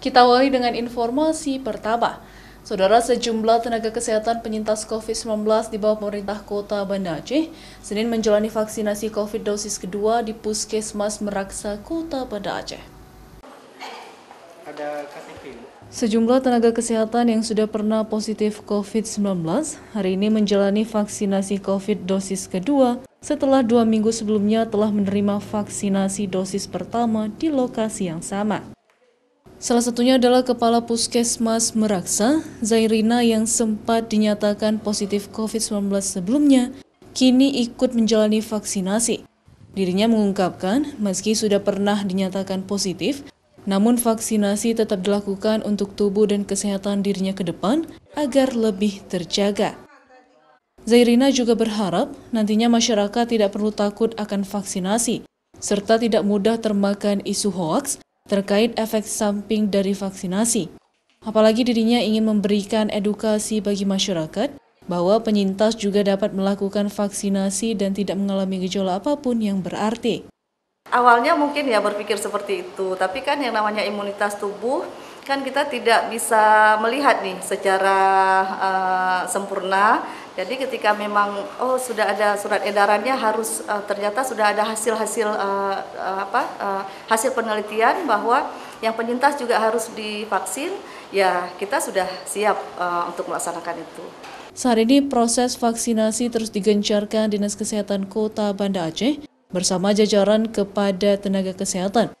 Kita awali dengan informasi pertama. Saudara sejumlah tenaga kesehatan penyintas COVID-19 di bawah pemerintah kota Banda Aceh, Senin menjalani vaksinasi COVID dosis kedua di Puskesmas Meraksa, kota Banda Aceh. Sejumlah tenaga kesehatan yang sudah pernah positif COVID-19 hari ini menjalani vaksinasi COVID dosis kedua setelah dua minggu sebelumnya telah menerima vaksinasi dosis pertama di lokasi yang sama. Salah satunya adalah Kepala Puskesmas Meraksa, Zairina yang sempat dinyatakan positif COVID-19 sebelumnya, kini ikut menjalani vaksinasi. Dirinya mengungkapkan, meski sudah pernah dinyatakan positif, namun vaksinasi tetap dilakukan untuk tubuh dan kesehatan dirinya ke depan agar lebih terjaga. Zairina juga berharap nantinya masyarakat tidak perlu takut akan vaksinasi, serta tidak mudah termakan isu hoaks terkait efek samping dari vaksinasi. Apalagi dirinya ingin memberikan edukasi bagi masyarakat bahwa penyintas juga dapat melakukan vaksinasi dan tidak mengalami gejala apapun yang berarti. Awalnya mungkin ya berpikir seperti itu, tapi kan yang namanya imunitas tubuh kan kita tidak bisa melihat nih secara uh, sempurna jadi ketika memang oh sudah ada surat edarannya harus uh, ternyata sudah ada hasil-hasil uh, uh, apa uh, hasil penelitian bahwa yang penyintas juga harus divaksin, ya kita sudah siap uh, untuk melaksanakan itu. Saat ini proses vaksinasi terus digencarkan Dinas Kesehatan Kota Banda Aceh bersama jajaran kepada tenaga kesehatan.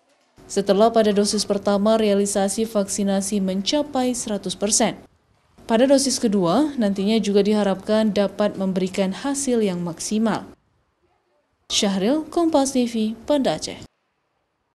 Setelah pada dosis pertama realisasi vaksinasi mencapai 100 persen. Pada dosis kedua, nantinya juga diharapkan dapat memberikan hasil yang maksimal. Syahril, Kompas TV, Banda Aceh.